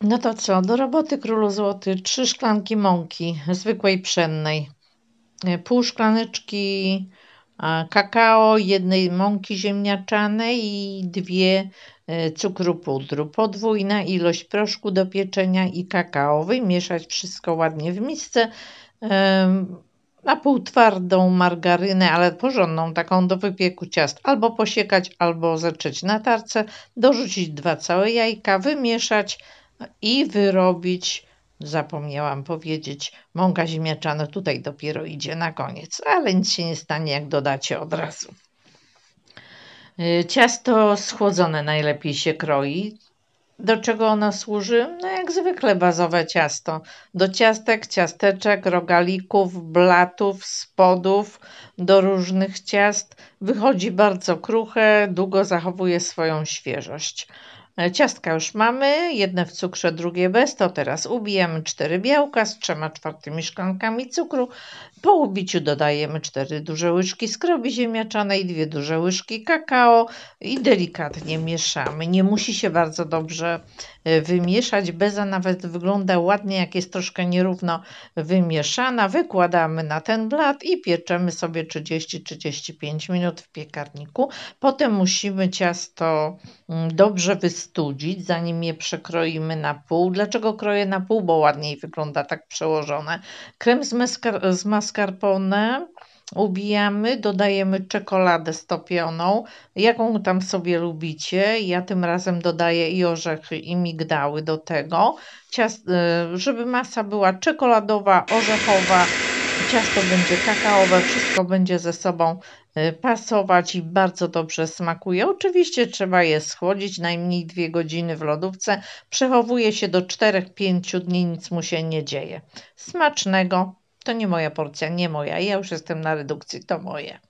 No to co, do roboty królu złoty. Trzy szklanki mąki, zwykłej pszennej. E, pół szklaneczki kakao, jednej mąki ziemniaczanej i dwie e, cukru pudru. Podwójna ilość proszku do pieczenia i kakao. Wymieszać wszystko ładnie w misce. Na pół twardą margarynę, ale porządną, taką do wypieku ciast. Albo posiekać, albo zetrzeć na tarce. Dorzucić dwa całe jajka, wymieszać i wyrobić, zapomniałam powiedzieć, mąka ziemniaczana no tutaj dopiero idzie na koniec, ale nic się nie stanie, jak dodacie od razu. Y, ciasto schłodzone najlepiej się kroi. Do czego ono służy? No jak zwykle bazowe ciasto. Do ciastek, ciasteczek, rogalików, blatów, spodów, do różnych ciast. Wychodzi bardzo kruche, długo zachowuje swoją świeżość. Ciastka już mamy, jedne w cukrze, drugie bez, to teraz ubijemy 4 białka z 3 czwartymi szklankami cukru. Po ubiciu dodajemy 4 duże łyżki skrobi ziemniaczanej, 2 duże łyżki kakao i delikatnie mieszamy. Nie musi się bardzo dobrze e, wymieszać, beza nawet wygląda ładnie, jak jest troszkę nierówno wymieszana. Wykładamy na ten blat i pieczemy sobie 30-35 minut w piekarniku. Potem musimy ciasto mm, dobrze wysypać studzić, zanim je przekroimy na pół. Dlaczego kroję na pół? Bo ładniej wygląda tak przełożone. Krem z, mascar z mascarpone ubijamy, dodajemy czekoladę stopioną, jaką tam sobie lubicie. Ja tym razem dodaję i orzechy, i migdały do tego, y, żeby masa była czekoladowa, orzechowa, Ciasto będzie kakaowe, wszystko będzie ze sobą y, pasować i bardzo dobrze smakuje. Oczywiście trzeba je schłodzić najmniej 2 godziny w lodówce. Przechowuje się do 4-5 dni, nic mu się nie dzieje. Smacznego. To nie moja porcja, nie moja. Ja już jestem na redukcji, to moje.